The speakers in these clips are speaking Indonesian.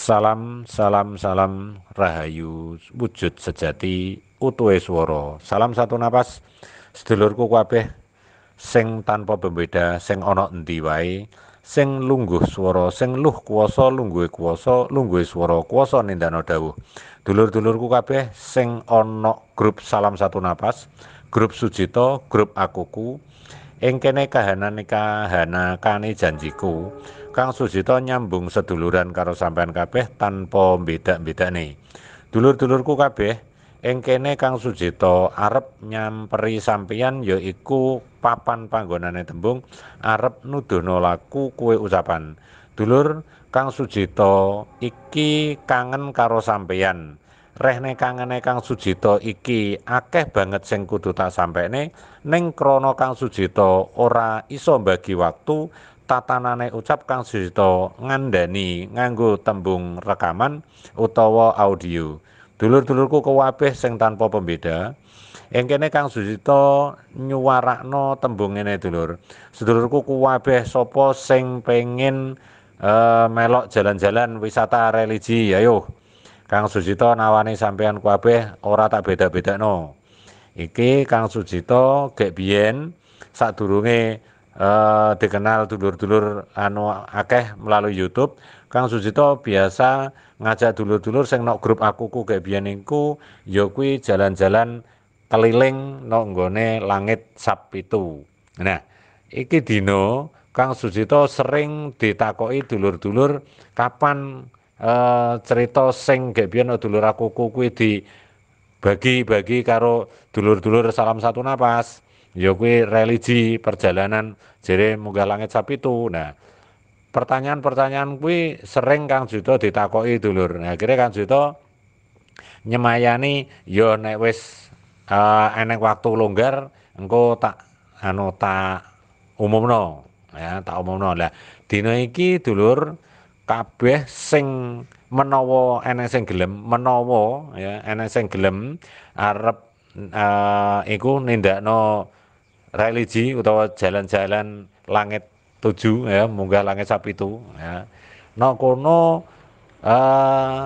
Salam, salam, salam, rahayu, wujud sejati, utuwe swara. Salam satu napas, sedulurku kabeh sing tanpa pembeda, sing ana endi wae, sing lungguh swara, sing luh kuwasa, lungguh kuwasa, lungguh swara, kuwasa nindakno dawuh. Dulur-dulurku kabeh sing ana grup salam satu napas, grup sujito, grup akuku, ing kene kahanan kahana janjiku. Kang Sujito nyambung seduluran karo sampean kabeh tanpa mbedak-bedakne. Dulur-dulurku kabeh, ing kene Kang Sujito arep nyamperi sampeyan yaiku papan panggonane tembung arep nuduhno laku kue ucapan. Dulur, Kang Sujito iki kangen karo sampean. Rehne kangenne Kang Sujito iki akeh banget sing kudu tak sampeyane ning krana Kang Sujito ora iso bagi waktu tatanane ucap kang Sujito ngandani nganggo tembung rekaman utawa audio. Dulur-dulurku kewabeh sing tanpa pembeda. Ing kene Kang Susito nyuwarakno tembung ngene dulur. Sedulurku kuwabeh sapa sing pengin eh, melok jalan-jalan wisata religi, ayo. Kang Sujito nawani sampean kuwabeh ora tak beda-bedakno. Iki Kang Susito gek biyen sadurunge Eh, dikenal dulur-dulur anu akeh melalui YouTube. Kang Sujito biasa ngajak dulur-dulur sing nok grup akuku ku kayak biyen niku ya jalan-jalan keliling nok nggone langit Sabtu. Nah, iki dino Kang Sujito sering ditakoki dulur-dulur kapan e, cerita sing gak biyen dulur akuku ku kuwi di bagi-bagi karo dulur-dulur salam satu napas. ya kuwi religi perjalanan jere munggah langit sapi nah pertanyaan-pertanyaan kuwi sering Kang Juto ditakoki dulur nah akhirnya Kang Juto nyemayani yo nek wis uh, eh, enek waktu longgar engko tak anu tak umumno ya tak umumno lah dina iki dulur kabeh sing menawa enek sing gelem menawa ya enek sing gelem arep uh, iku nindakno religi utawa jalan-jalan langit tujuh ya munggah langit sapi itu ya nokono eh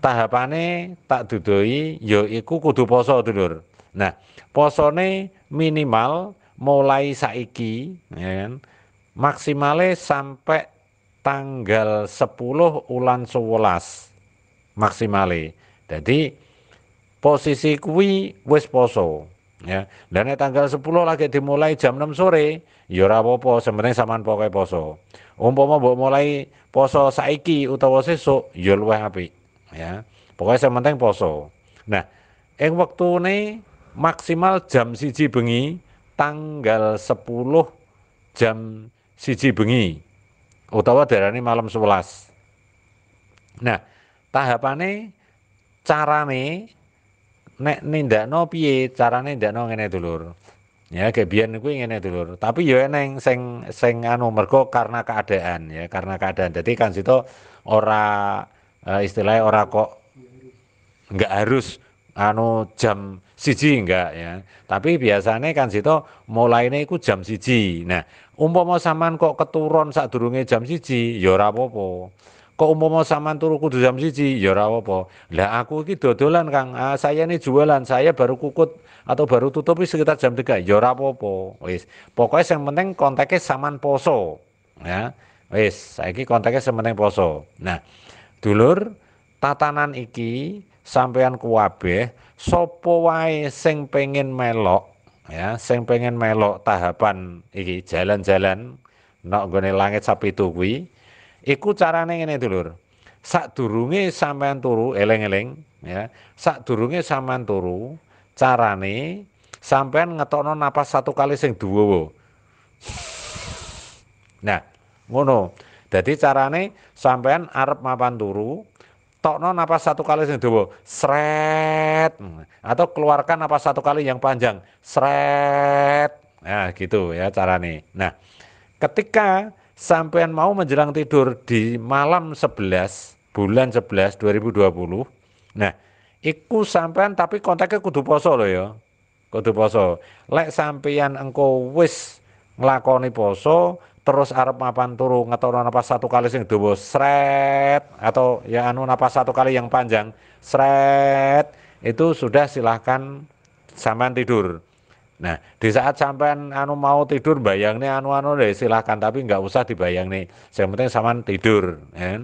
tahapane tak dudoi ya iku kudu poso dulur nah posone minimal mulai saiki ya kan maksimale sampai tanggal 10 ulan 11 maksimale jadi posisi kuwi wis poso ya dan ya, tanggal 10 lagi dimulai jam 6 sore ya ora apa-apa sampean sampean pokoke poso umpama mbok mulai poso saiki utawa sesuk ya luwih apik ya pokoke sampean poso nah ing wektune maksimal jam siji bengi tanggal 10 jam siji bengi utawa darani malam 11 nah tahapane carane nek nindakno piye carane ndakno ngene dulur. Ya kebian kuwi ngene dulur. Tapi yo eneng sing sing anu mergo karena keadaan ya, karena keadaan. Dadi kan situ ora eh, istilahnya ora kok enggak harus anu jam siji enggak ya. Tapi biasanya kan situ mulainya iku jam siji. Nah, umpama sampean kok keturun sadurunge jam siji, ya ora apa-apa. kok umpama sampean turu kudu jam siji ya ora apa lah aku iki dodolan Kang ah, saya ini jualan saya baru kukut atau baru tutup sekitar jam 3 ya ora apa-apa wis pokoke sing penting konteke saman poso ya wis saiki konteke sing poso nah dulur tatanan iki sampean kuabeh sapa wae sing pengin melok ya sing pengen melok tahapan iki jalan-jalan nok gone langit sapi kuwi Iku carane ngene dulur. Sak durunge sampean turu eleng-eleng ya. Sak durunge sampean turu carane sampean ngetokno napas satu kali sing duwa. Nah, ngono. cara carane sampean arep mapan turu, tokno napas satu kali sing dua. sret. Atau keluarkan napas satu kali yang panjang, sret. Nah, gitu ya carane. Nah, ketika sampean mau menjelang tidur di malam 11 bulan 11 2020. Nah, iku sampean tapi kontaknya kudu poso loh ya. Kudu poso. Lek sampean engkau wis nglakoni poso terus arep mapan turu ngetono napas satu kali sing dobo sret atau ya anu napas satu kali yang panjang sret itu sudah silahkan sampean tidur. Nah, di saat sampean anu mau tidur bayang nih anu-anu deh silahkan tapi nggak usah dibayang nih. Yang penting sampean tidur, ya. Kan?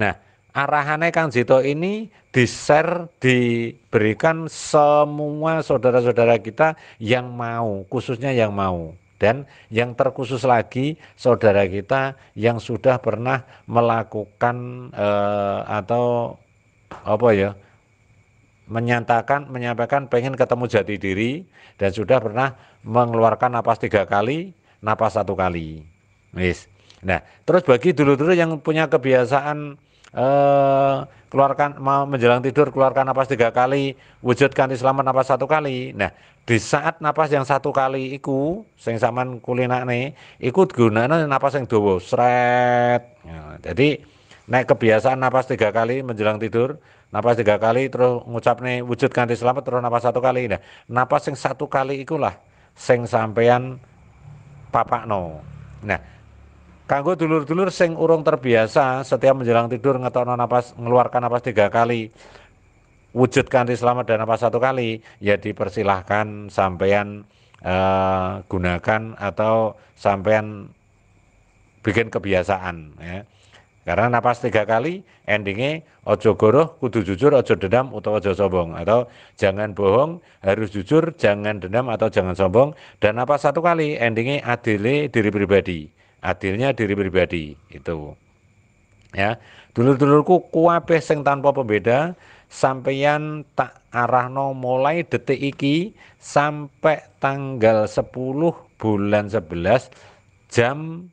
Nah, arahannya Kang Zito ini di-share, diberikan semua saudara-saudara kita yang mau, khususnya yang mau. Dan yang terkhusus lagi saudara kita yang sudah pernah melakukan eh, atau apa ya menyatakan menyampaikan pengen ketemu jati diri dan sudah pernah mengeluarkan napas tiga kali, napas satu kali. Yes. Nah, terus bagi dulu-dulu yang punya kebiasaan eh, keluarkan mau menjelang tidur keluarkan napas tiga kali, wujudkan Islam napas satu kali. Nah, di saat napas yang satu kali iku sing kulina nih ikut gunane napas yang dua sret. Nah, jadi Nek kebiasaan napas tiga kali menjelang tidur, napas tiga kali terus ngucap nih wujud ganti selamat terus napas satu kali. Nah, napas yang satu kali ikulah sing sampean no. Nah, kanggo dulur-dulur sing urung terbiasa setiap menjelang tidur ngetokno napas ngeluarkan napas tiga kali wujud ganti selamat dan napas satu kali ya dipersilahkan sampean uh, eh, gunakan atau sampean bikin kebiasaan ya. Karena napas tiga kali endingnya ojo goroh, kudu jujur, ojo dendam, atau ojo sombong. Atau jangan bohong, harus jujur, jangan dendam atau jangan sombong. Dan napas satu kali endingnya adilnya diri pribadi. Adilnya diri pribadi itu. Ya, dulu dulurku kuabeh sing tanpa pembeda sampeyan tak arahno mulai detik iki sampai tanggal 10 bulan 11 jam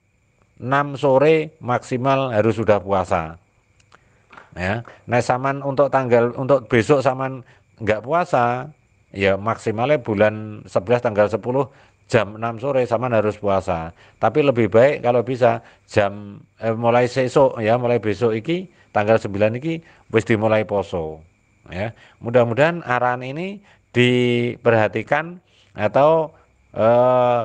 6 sore maksimal harus sudah puasa. Ya. Nah, saman untuk tanggal untuk besok saman nggak puasa, ya maksimalnya bulan 11 tanggal 10 jam 6 sore saman harus puasa. Tapi lebih baik kalau bisa jam eh, mulai besok ya, mulai besok iki tanggal 9 iki wis dimulai poso. Ya. Mudah-mudahan arahan ini diperhatikan atau eh,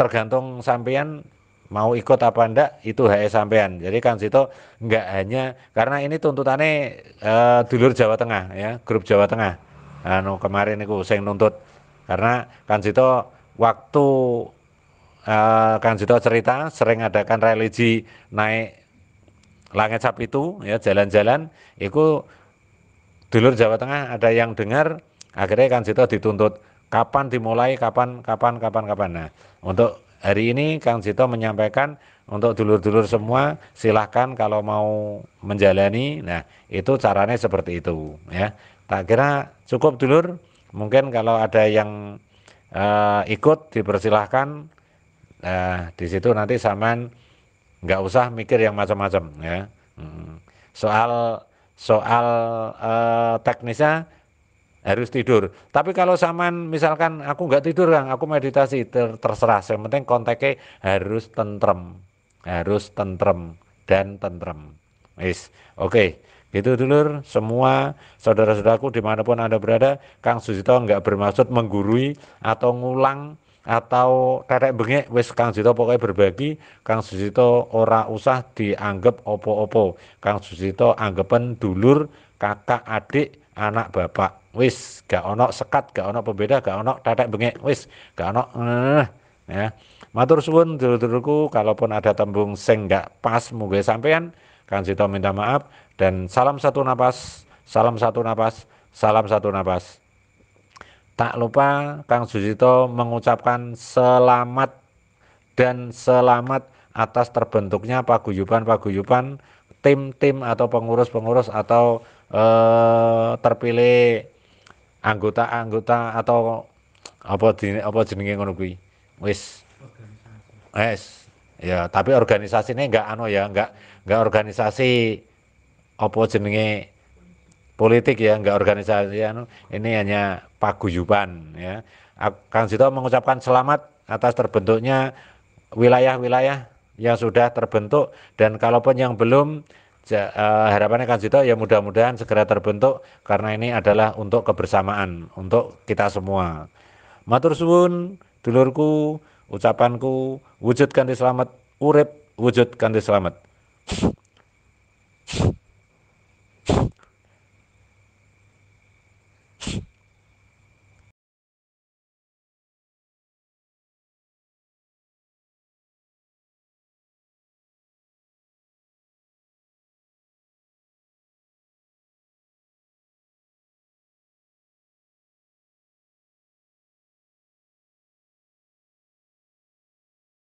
tergantung sampean mau ikut apa enggak itu hak sampean. Jadi kan situ enggak hanya karena ini tuntutannya uh, eh, dulur Jawa Tengah ya, grup Jawa Tengah. Anu kemarin itu saya nuntut karena kan situ waktu uh, eh, kan situ cerita sering adakan religi naik langit sap itu ya jalan-jalan itu dulur Jawa Tengah ada yang dengar akhirnya kan situ dituntut kapan dimulai kapan kapan kapan kapan nah untuk Hari ini Kang Jito menyampaikan untuk dulur-dulur semua silahkan kalau mau menjalani. Nah, itu caranya seperti itu ya. Tak kira cukup dulur. Mungkin kalau ada yang uh, ikut dipersilahkan uh, di situ nanti saman nggak usah mikir yang macam-macam ya. Hmm. Soal soal uh, teknisnya harus tidur. Tapi kalau saman misalkan aku nggak tidur kan, aku meditasi ter terserah. Yang penting konteknya harus tentrem, harus tentrem dan tentrem. Is, oke. Okay. Gitu dulur, semua saudara-saudaraku dimanapun Anda berada, Kang Susito nggak bermaksud menggurui atau ngulang atau terek bengek wes Kang Susito pokoknya berbagi Kang Susito ora usah dianggap opo-opo Kang Susito anggapan dulur kakak adik anak bapak wis gak ono sekat gak ono pembeda gak ono tetek bengek wis gak ono eh, ya matur suwun dulur-dulurku kalaupun ada tembung sing gak pas mugi sampean Kang Sito minta maaf dan salam satu napas salam satu napas salam satu napas tak lupa Kang Sujito mengucapkan selamat dan selamat atas terbentuknya paguyuban-paguyuban tim-tim atau pengurus-pengurus atau eh, terpilih anggota-anggota atau apa di apa jenenge ngono kuwi wis wis ya tapi organisasi ini enggak anu ya enggak enggak organisasi apa jenenge politik ya enggak organisasi anu ini hanya paguyuban ya Kang Sito mengucapkan selamat atas terbentuknya wilayah-wilayah yang sudah terbentuk dan kalaupun yang belum uh, harapannya Kang Jito ya mudah-mudahan segera terbentuk karena ini adalah untuk kebersamaan untuk kita semua. Matur suwun dulurku, ucapanku wujudkan di selamat, urip wujudkan di selamat.